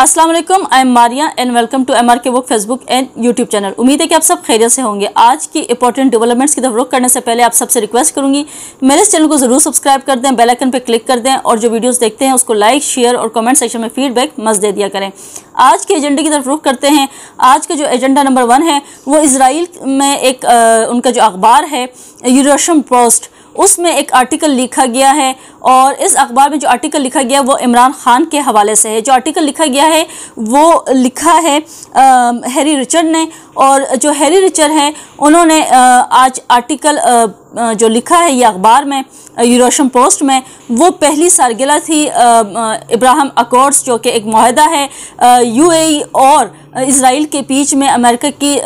अस्सलाम वालेकुम I am Maria and welcome to M R K book Facebook and YouTube channel उम्मीद है कि आप सब खैरियत से होंगे आज की इंपॉर्टेंट डेवलपमेंट्स की तरफ रुख करने से पहले आप सबसे रिक्वेस्ट करूंगी मेरे इस चैनल को जरूर सब्सक्राइब कर दें बेल आइकन पर क्लिक कर दें और जो वीडियोस देखते हैं उसको लाइक शेयर और कमेंट सेक्शन में फीडबैक मस्त दे दिया करें आज के एजेंडे की तरफ रुख करते हैं आज का जो एजेंडा नंबर वन है वो इसराइल में एक आ, उनका जो अखबार है यूरोशम पोस्ट उसमें एक आर्टिकल लिखा गया है और इस अखबार में जो आर्टिकल लिखा गया वो इमरान खान के हवाले से है जो आर्टिकल लिखा गया है वो लिखा है आ, हैरी रिचर्ड ने और जो हैरी रिचर्ड हैं उन्होंने आज आर्टिकल आ, जो लिखा है ये अखबार में यूरोशन पोस्ट में वो पहली सरगिला थी इब्राहिम अकॉर्ड्स जो कि एक माहदा है यूएई और इसराइल के बीच में अमेरिका की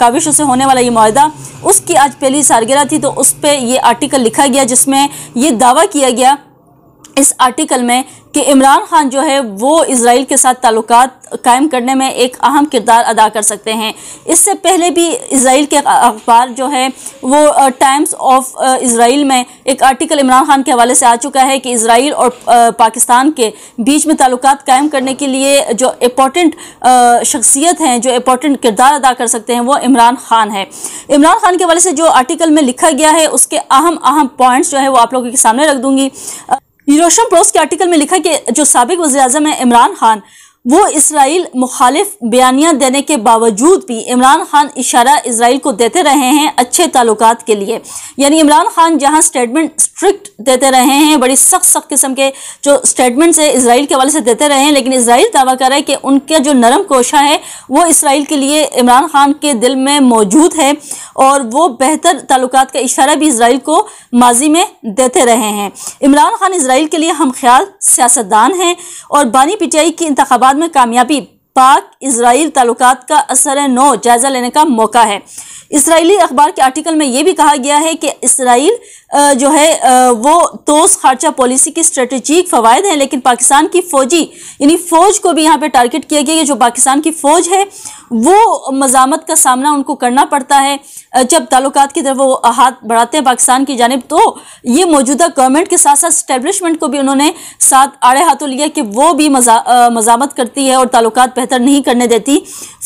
काविशों से होने वाला ये माहा उसकी आज पहली सरगिला थी तो उस पर यह आर्टिकल लिखा गया जिसमें यह दावा किया गया इस आर्टिकल में कि इमरान खान जो है वो इसराइल के साथ ताल्लुक कायम करने में एक अहम किरदार अदा कर सकते हैं इससे पहले भी इसराइल के अखबार जो है वो टाइम्स ऑफ इसराइल में एक आर्टिकल इमरान खान के हवाले से आ चुका है कि इसराइल और पाकिस्तान के बीच में ताल्लुक कायम करने के लिए जो इम्पोर्टेंट शख्सियत हैं जो इम्पोर्टेंट किरदार अदा कर सकते हैं वो इमरान खान है इमरान खान के हवाले से जो आर्टिकल में लिखा गया है उसके अहम अहम पॉइंट्स जो है वो आप लोगों के सामने रख दूँगी रोशन प्रोस के आर्टिकल में लिखा कि जो सबक वजी अजम है इमरान खान वो इसराइल मुखालिफ बयानिया देने के बावजूद भी इमरान खान इशारा इसराइल को देते रहे हैं अच्छे ताल्लुक के लिए यानी इमरान खान जहां स्टेटमेंट स्ट्रिक्ट देते रहे हैं बड़ी सख्त सख्त किस्म के जो स्टेटमेंट्स है इसराइल के हवाले से देते रहे हैं लेकिन इसराइल दावा कर रहा है कि उनका जो नरम कोशा है वो इसराइल के लिए इमरान खान के दिल में मौजूद है और वो बेहतर ताल्लुक का इशारा भी इसराइल को माजी में देते रहे हैं इमरान खान इसराइल के लिए हम ख्याल सियासतदान हैं और बानी पीटीआई की इंतबात इमाद में कामयाबी पाक इसराइल ताल्लुकात का असर नो जायज़ा लेने का मौका है इसराइली अखबार के आर्टिकल में यह भी कहा गया है कि इसराइल जो है वो तोस खर्चा पॉलिसी की स्ट्रेटजिक फ़वाद हैं लेकिन पाकिस्तान की फ़ौजी यानी फ़ौज को भी यहाँ पे टारगेट किया गया है जो पाकिस्तान की फ़ौज है वो मजामत का सामना उनको करना पड़ता है जब ताल्लुकात की तरफ वो हाथ बढ़ाते हैं पाकिस्तान की जानब तो ये मौजूदा गवर्नमेंट के साथ साथ स्टेबलिशमेंट को भी उन्होंने साथ आड़े हाथों लिया कि वो भी मजा मजामत करती है और ताल्लुकात बेहतर नहीं करने देती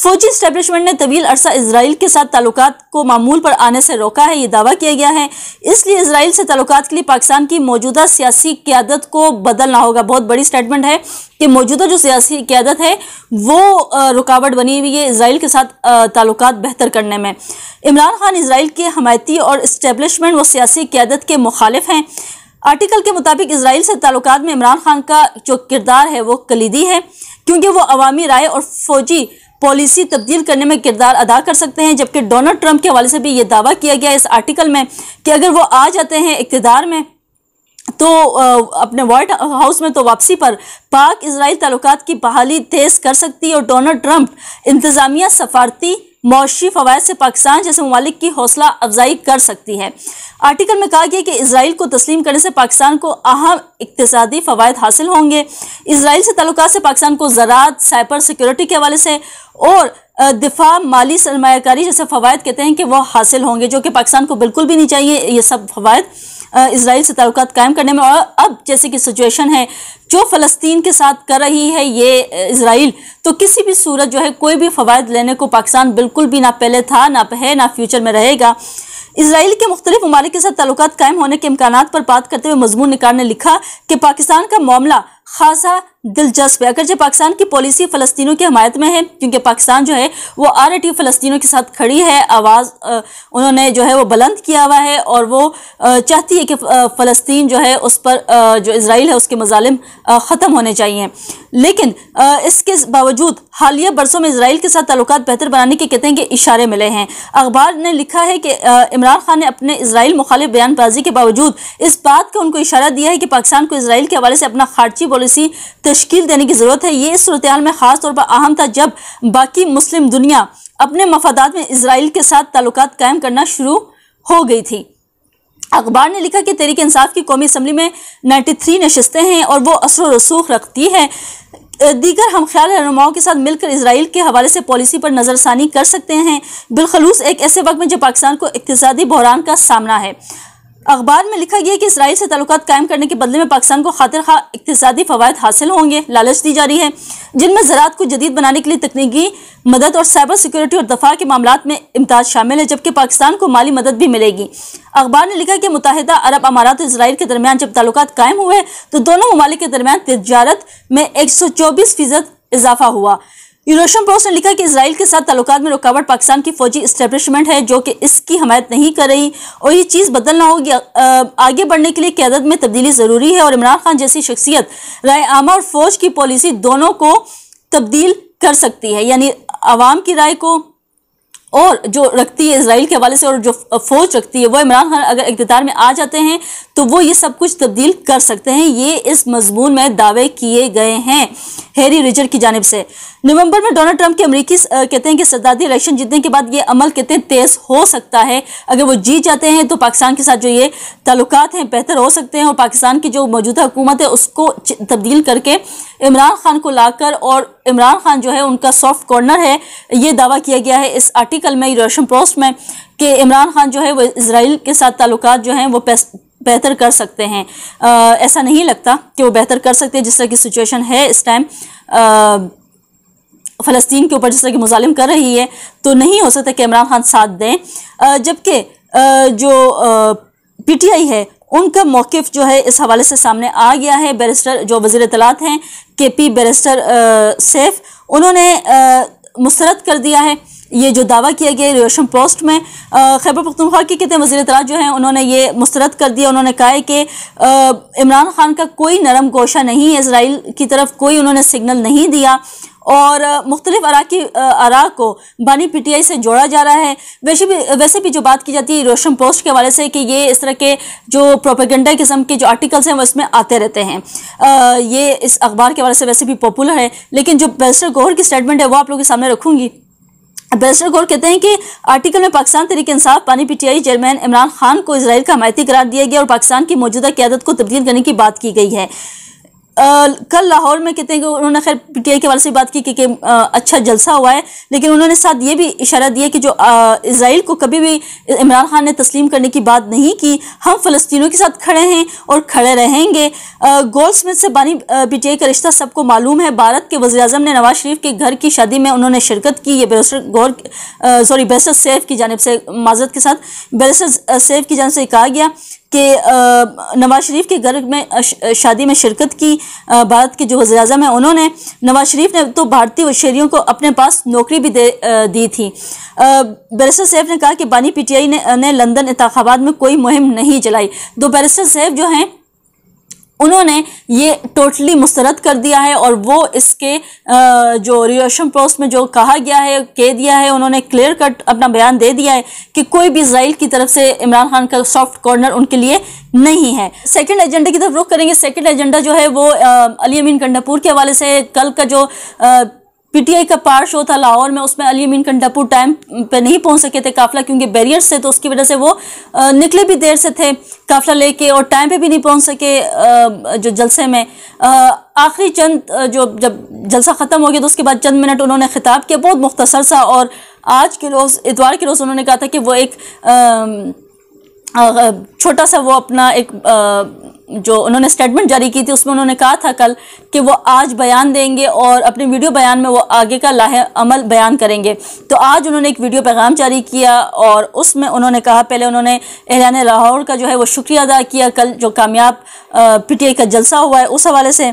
फौजी स्टेबलिशमेंट ने तवील अरसा इसराइल के साथ ताल्लुकात को मामूल पर आने से रोका है ये दावा किया गया है इसलिए इसराइल से ताल्लुकात के लिए पाकिस्तान की मौजूदा सियासी क्यादत को बदलना होगा बहुत बड़ी स्टेटमेंट है कि मौजूदा जो सियासी क्यादत है वो रुकावट बनी हुई है इसराइल के साथ ताल्लुक बेहतर करने में इमरान खान इसराइल के हमायती और इस्टेबलिशमेंट व सियासी क्यादत के मुखालिफ हैं आर्टिकल के मुताबिक इसराइल से ताल्लुक में इमरान खान का जो किरदार है वो कलीदी है क्योंकि वो अवामी राय और फौजी पॉलिसी तब्दील करने में किरदार अदा कर सकते हैं जबकि डोनाल्ड ट्रंप के हवाले से भी ये दावा किया गया इस आर्टिकल में कि अगर वो आ जाते हैं इकतदार में तो अपने व्हाइट हाउस में तो वापसी पर पाक इसराइल ताल्लुकात की बहाली तेज़ कर सकती है और डोनाल्ड ट्रंप इंतज़ामिया सफारती मौशी फ़वाद से पाकिस्तान जैसे ममालिक की हौसला अफजाई कर सकती है आर्टिकल में कहा गया कि इसराइल को तस्लीम करने से पाकिस्तान को अहम इकतदी फवायद हासिल होंगे इसराइल से तल्लक से पाकिस्तान को ज़रात साइबर सिक्योरिटी के हवाले से और दिफा माली सरमाकारी जैसे फ़वाद कहते हैं कि वह हासिल होंगे जो कि पाकिस्तान को बिल्कुल भी नहीं चाहिए ये सब फवायद इसराइल से ताल्लुक कायम करने में और अब जैसे कि सिचुएशन है जो फ़लस्तीन के साथ कर रही है ये इसराइल तो किसी भी सूरत जो है कोई भी फ़वाद लेने को पाकिस्तान बिल्कुल भी ना पहले था ना है ना फ्यूचर में रहेगा इसराइल के मुख्तलिफ ममालिक के साथ ताल्लुक कायम होने के इम्कान पर बात करते हुए मजमून निकार ने लिखा कि पाकिस्तान का मामला खासा दिलचस्प है अगरचे पाकिस्तान की पॉलिसी फ़लस्तीनों की हमायत में है क्योंकि पाकिस्तान जो है वो आर एटी फ़लस्तीनों के साथ खड़ी है आवाज़ उन्होंने जो है वो बुलंद किया हुआ है और वो चाहती है कि फ़लस्तीन जो है उस पर जो इसराइल है उसके मजालिम ख़त्म होने चाहिए लेकिन इसके बावजूद हालिया बरसों में इसराइल के साथ तल्लत बेहतर बनाने के कहते हैं कि इशारे मिले हैं अखबार ने लिखा है कि इमरान खान ने अपने इसराइल मुखालिफ बयानबाजी के बावजूद इस बात का उनको इशारा दिया है कि पाकिस्तान को इसराइल के हवाले से अपना खारजी पॉलिसी तश्कील देने की ज़रूरत है ये सूरत में ख़ास तौर पर अहम था जब बाकी मुस्लिम दुनिया अपने मफादात में इसराइल के साथ ताल्लुक कायम करना शुरू हो गई थी अखबार ने लिखा कि तहरीक इंसाफ की कौमी असम्बली में 93 नशस्तें हैं और वो असर रसूख रखती है दीगर हम ख्याल रहनुमाओं के साथ मिलकर इसराइल के हवाले से पॉलिसी पर नज़रसानी कर सकते हैं बिलखलूस एक ऐसे वक्त में जब पाकिस्तान को इकतदी बहरान का सामना है अखबार में लिखा गया कि इसराइल से ताल्लुक कायम करने के बदले में पाकिस्तान को खातिर खा इकतदी फ़वाद हासिल होंगे लालच दी जा रही है जिनमें ज़रात को जदीद बनाने के लिए तकनीकी मदद और साइबर सिक्योरिटी और दफा के मामला में इमदाद शामिल है जबकि पाकिस्तान को माली मदद भी मिलेगी अखबार ने लिखा कि मुतहदा अरब अमारात इसराइल के दरमियान जब ताल्लुक कायम हुए तो दोनों ममालिक के दरमियान तजारत में एक सौ चौबीस फीसद इजाफा हुआ यूरोशन पोस्ट ने लिखा कि इसराइल के साथ तलुकात में रुकावट पाकिस्तान की फौजी इस्टेब्लिशमेंट है जो कि इसकी हमायत नहीं कर रही और ये चीज़ बदलना होगी आगे बढ़ने के लिए क्यादत में तब्दीली ज़रूरी है और इमरान खान जैसी शख्सियत राय आमा और फौज की पॉलिसी दोनों को तब्दील कर सकती है यानी आवाम की राय को और जो रखती है इसराइल के हवाले से और जो फौज रखती है वो इमरान खान अगर इकतदार में आ जाते हैं तो वो ये सब कुछ तब्दील कर सकते हैं ये इस मजमून में दावे किए गए हैं हैरी रिजर की जानब से नवंबर में डोनाल्ड ट्रंप के अमेरिकी कहते हैं कि सरदारी इलेक्शन जीतने के बाद ये अमल कितने तेज हो सकता है अगर वो जीत जाते हैं तो पाकिस्तान के साथ जो ये ताल्लुक हैं बेहतर हो सकते हैं और पाकिस्तान की जो मौजूदा हुकूमत है उसको तब्दील करके इमरान खान को लाकर और इमरान खान जो है उनका सॉफ्ट कॉर्नर है ये दावा किया गया है इस आर्टिकल में रोशन पोस्ट में कि इमरान खान जो है वो इसराइल के साथ ताल्लुक जो हैं वो बेहतर कर सकते हैं आ, ऐसा नहीं लगता कि वो बेहतर कर सकते हैं जिस तरह की सिचुएशन है इस टाइम फ़लस्तीन के ऊपर जिस तरह के मुजालिम कर रही है तो नहीं हो सकता कि इमरान खान साथ दें जबकि जो पी टी आई है उनका मौक़ जो है इस हवाले से सामने आ गया है बैरिस्टर जो वजीर तलात हैं के पी बैरिस्टर सैफ उन्होंने मुस्रद कर दिया है ये जो दावा किया गया रेशम पोस्ट में खैबर पख्तनख्वा के कहते हैं वजी तला जो है उन्होंने ये मुस्रद कर दिया उन्होंने कहा है कि इमरान खान का कोई नरम गोशा नहीं है इसराइल की तरफ कोई उन्होंने सिग्नल नहीं दिया और मुख्तलिफ अराकी की अरा को बानी पी टी आई से जोड़ा जा रहा है वैसे भी वैसे भी जो बात की जाती है रोशन पोस्ट के हवाले से कि ये इस तरह के जो प्रोपेगेंडा किस्म के जो आर्टिकल्स हैं वो इसमें आते रहते हैं आ, ये इस अखबार के हवाले से वैसे भी पॉपुलर है लेकिन जो बैरिस्टर गोहर की स्टेटमेंट है वो आप लोगों के सामने रखूँगी बैरिस्टर गौर कहते हैं कि आर्टिकल में पाकिस्तान तरीके इंसाफ पानी पीटीआई चेयरमैन इमरान खान को इसराइल का हमायती करार दिया गया और पाकिस्तान की मौजूदा क्यादत को तब्दील करने की बात की गई है कल लाहौर में कहते हैं कि उन्होंने खैर पीटीआई के वाले से बात की कि, कि आ, अच्छा जलसा हुआ है लेकिन उन्होंने साथ ये भी इशारा दिया कि जो इसराइल को कभी भी इमरान खान ने तस्लीम करने की बात नहीं की हम फ़लस्तियों के साथ खड़े हैं और खड़े रहेंगे गोल्ड स्मिथ से बानी आई का रिश्ता सबको मालूम है भारत के वजी अजम ने नवाज शरीफ के घर की शादी में उन्होंने शिरकत की ये बैरिस्टर गौर सॉरी बेसर सैफ की जानब से माजरत के साथ बैरिस्टर सैफ की जानब से कहा गया कि नवाज शरीफ के घर में शादी में शिरकत की भारत के जो वजी अजम हैं उन्होंने नवाज शरीफ ने तो भारतीय शहरीों को अपने पास नौकरी भी दे दी थी बैरिस्टर सैफ ने कहा कि बानी पी आई ने, ने लंदन इंतबात में कोई मुहिम नहीं चलाई दो बैरिस्टर सैफ जो हैं उन्होंने ये टोटली मुस्रद कर दिया है और वो इसके जो रिएशन पोस्ट में जो कहा गया है कह दिया है उन्होंने क्लियर कट अपना बयान दे दिया है कि कोई भी इसराइल की तरफ से इमरान खान का सॉफ्ट कॉर्नर उनके लिए नहीं है सेकंड एजेंडे की तरफ रुख करेंगे सेकंड एजेंडा जो है वो अली अमीन कंडापुर के हवाले से कल का जो पीटीआई का पार शो था लाहौर में उसमें अली अमीन कंडापुर टाइम पे नहीं पहुंच सके थे काफिला क्योंकि बैरियर्स थे तो उसकी वजह से वो निकले भी देर से थे काफिला लेके और टाइम पे भी नहीं पहुंच सके जो जलसे में आखिरी चंद जो जब जलसा ख़त्म हो गया तो उसके बाद चंद मिनट उन्होंने खिताब किया बहुत मुख्तसर सा और आज के रोज़ इतवार के रोज़ उन्होंने कहा था कि वो एक छोटा सा वो अपना एक आ, जो उन्होंने स्टेटमेंट जारी की थी उसमें उन्होंने कहा था कल कि वो आज बयान देंगे और अपने वीडियो बयान में वो आगे का लाह अमल बयान करेंगे तो आज उन्होंने एक वीडियो पैगाम जारी किया और उसमें उन्होंने कहा पहले उन्होंने एहलान लाहौर का जो है वो शुक्रिया अदा किया कल जो कामयाब पी का जलसा हुआ है उस हवाले से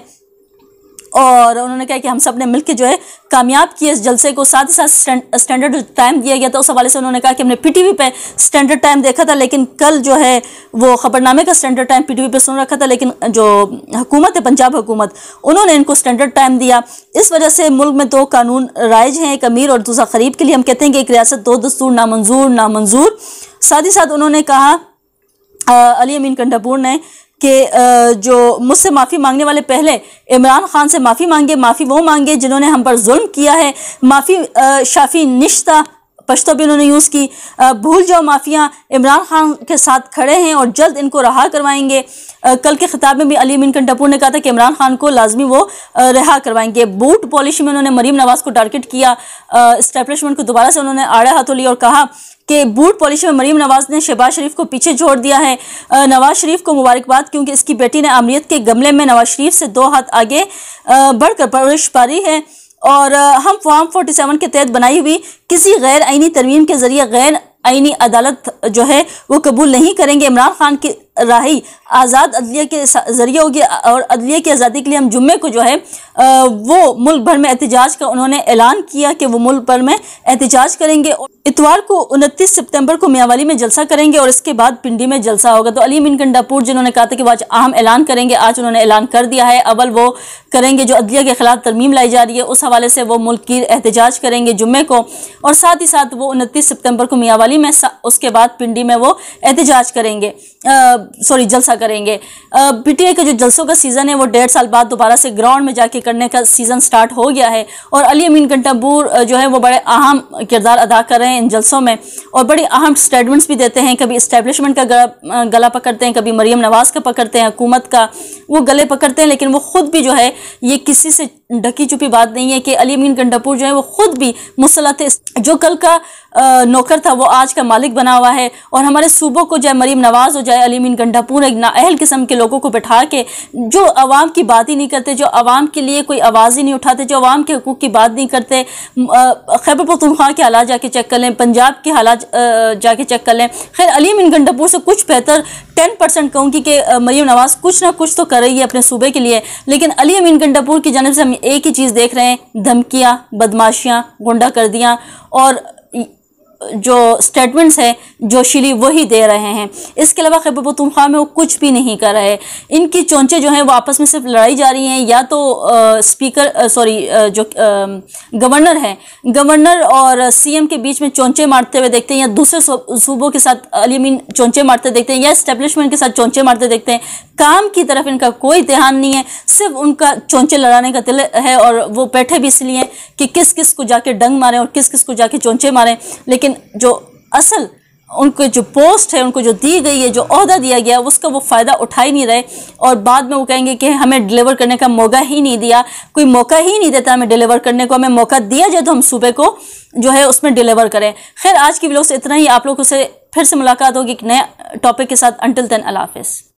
और उन्होंने कहा कि हम सब ने मिलकर जो है कामयाब किए इस जलसे को साथ ही साथ स्टैंडर्ड टाइम दिया गया था उस हवाले से उन्होंने कहा कि हमने पीटीवी पे स्टैंडर्ड टाइम देखा था लेकिन कल जो है वो खबरनामे का स्टैंडर्ड टाइम पीटीवी पे सुन रखा था लेकिन जो हुकूमत है पंजाब हुकूमत उन्होंने इनको स्टैंडर्ड टाइम दिया इस वजह से मुल्क में दो कानून राइज हैं एक अमीर और दूसरा खरीब के लिए हम कहते हैं कि एक रियासत दो दस्तूर नामंजूर नामंजूर साथ ही साथ उन्होंने कहा आ, अली अमीन कंडापुर ने कि जो मुझसे माफ़ी मांगने वाले पहले इमरान खान से माफ़ी मांगे माफ़ी वो मांगे जिन्होंने हम पर जुल्म किया है माफ़ी शाफी निश्ता पश्तो भी उन्होंने यूज़ की भूल जाओ माफिया इमरान खान के साथ खड़े हैं और जल्द इनको रहा करवाएंगे कल के खिताब में भी अली मिनकन टपूर ने कहा था कि इमरान खान को लाजमी वो रहा करवाएंगे बूट पॉलिश में उन्होंने मरीम नवाज़ को टारगेट किया इस्टेबलिशमेंट को दोबारा से उन्होंने आड़े हाथों लिया और कहा कि बूट पॉलिश में मरीम नवाज ने शहबाज शरीफ को पीछे छोड़ दिया है नवाज शरीफ को मुबारकबाद क्योंकि इसकी बेटी ने आमरीत के गमले में नवाज शरीफ से दो हाथ आगे बढ़कर परवरिश पारी है और हम फॉर्म सेवन के तहत बनाई हुई किसी गैर आइनी तरमीम के जरिए गैर आइनी अदालत जो है वो कबूल नहीं करेंगे इमरान खान की राही आज़ाद अदलिया के ज़रिए होगी और अदलिया की आज़ादी के लिए हम जुम्मे को जो है वो मुल्क भर में एहतजाज का उन्होंने ऐलान किया कि वो मुल्क भर में एहतजाज करेंगे इतवार को उनतीस सितंबर को मियावाली में जलसा करेंगे और इसके बाद पिंडी में जलसा होगा तो अली मिन कंडापुर जिन्होंने कहा था कि वो आज अहम ऐलान करेंगे आज उन्होंने ऐलान कर दिया है अवल वो करेंगे जो अदलिया के खिलाफ तरमीम लाई जा रही है उस हवाले से वो मुल्क की एहतजाज करेंगे जुम्मे को और साथ ही साथ वो उनतीस सितंबर को मियावाली में उसके बाद पिंडी में वो एहतजाज करेंगे आ, सॉरी जलसा करेंगे पीटीआई का जो जलसों का सीज़न है वो डेढ़ साल बाद दोबारा से ग्राउंड में जाके करने का सीज़न स्टार्ट हो गया है और अली अमीन कंटाबूर जो है वो बड़े अहम किरदार अदा कर रहे हैं इन जलसों में और बड़ी अहम स्टेटमेंट्स भी देते हैं कभी इस्टेबलिशमेंट का गला गला पकड़ते हैं कभी मरीम नवाज़ का पकड़ते हैं हुकूमत का वो गले पकड़ते हैं लेकिन वो ख़ुद भी जो है ये किसी से ढकी छुपी बात नहीं है कि अली अमीन गंडापुर जो है वो खुद भी मुसलत जो कल का आ, नौकर था वो आज का मालिक बना हुआ है और हमारे सूबों को है मरीम नवाज़ हो जाए अली अमीन गंडापुर एक नाअहल किस्म के लोगों को बैठा के जो आवाम की बात ही नहीं करते जो आवाम के लिए कोई आवाज़ ही नहीं उठाते जो आवाम के हकूक़ की बात नहीं करते खैबर पखतनख्वा के हालात जाके चेक कर लें पंजाब के हालात जाके चेक कर लें खैर अली अमीन गंडापुर से कुछ बेहतर टेन परसेंट कहूँगी कि मरीम नवाज़ कुछ ना कुछ तो कर रही है अपने सूबे के लिए लेकिन अली अमीन गंडापुर की जानब से हम एक ही चीज़ देख रहे हैं धमकियाँ बदमाशियाँ गुंडा कर दिया और जो स्टेटमेंट्स हैं जोशीली वही दे रहे हैं इसके अलावा खैबर पख्तनख्वा में वो कुछ भी नहीं कर रहे इनकी चौंचे जो हैं वो आपस में सिर्फ लड़ाई जा रही हैं या तो आ, स्पीकर सॉरी जो गवर्नर है गवर्नर और सीएम के बीच में चौंचे मारते हुए देखते हैं या दूसरे सूबों के साथ अलीमिन चौंचे मारते देखते हैं या इस्टेब्लिशमेंट के साथ चौंचे मारते देखते हैं काम की तरफ इनका कोई ध्यान नहीं है सिर्फ उनका चौंचे लड़ाने का दिल है और वो बैठे भी इसलिए कि किस किस को जाके डंग मारें और किस किस को जाके चौंचे मारें लेकिन लेकिन जो असल उनके जो पोस्ट है उनको जो दी गई है जो अहदा दिया गया उसका वो फ़ायदा उठा ही नहीं रहे और बाद में वो कहेंगे कि हमें डिलीवर करने का मौका ही नहीं दिया कोई मौका ही नहीं देता हमें डिलीवर करने को हमें मौका दिया जाए तो हम सूबे को जो है उसमें डिलीवर करें खैर आज की ब्लॉग से इतना ही आप लोगों से फिर से मुलाकात होगी एक नए टॉपिक के साथ अंटिल तन अलाफ़